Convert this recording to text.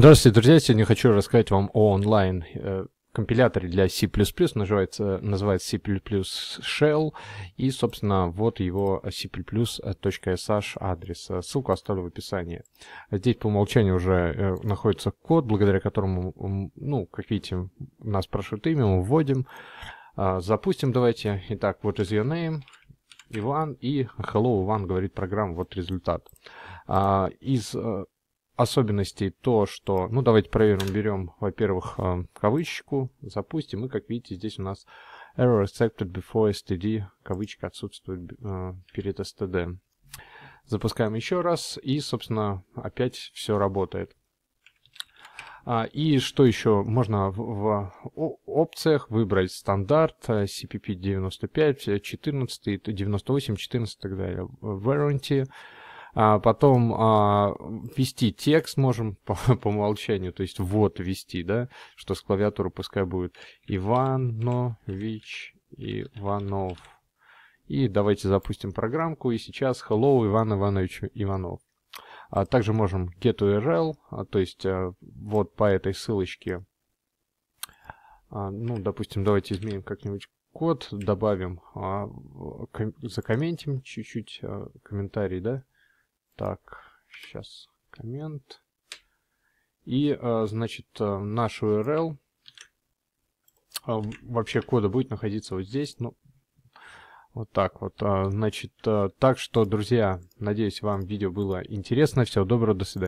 Здравствуйте, друзья! Сегодня хочу рассказать вам о онлайн э, компиляторе для C++, называется, называется C++ Shell, и, собственно, вот его c++.sh адрес. Ссылку оставлю в описании. Здесь по умолчанию уже э, находится код, благодаря которому, ну, как видите, нас спрашивают имя, мы вводим. А, запустим, давайте. Итак, вот is your name, Иван, и hello, Иван, говорит программа, вот результат. А, из э, особенностей то, что... Ну, давайте проверим. Берем, во-первых, э, кавычку, запустим. И, как видите, здесь у нас error accepted before std. Кавычка отсутствует э, перед std. Запускаем еще раз. И, собственно, опять все работает. А, и что еще? Можно в опциях выбрать стандарт CPP 95, 14, 98, 14 и так далее. Warranty а потом а, ввести текст можем по, по умолчанию, то есть вот ввести, да, что с клавиатуры пускай будет Иванович Иванов. И давайте запустим программку, и сейчас hello Иван Иванович Иванов. А также можем get URL, а, то есть а, вот по этой ссылочке. А, ну, допустим, давайте изменим как-нибудь код, добавим, а, ком закомментим чуть-чуть а, комментарий, да, так, сейчас коммент. И, а, значит, э, наш URL а, вообще кода будет находиться вот здесь. Ну, вот так вот. А, значит, э, так что, друзья, надеюсь, вам видео было интересно. Всего доброго, до свидания.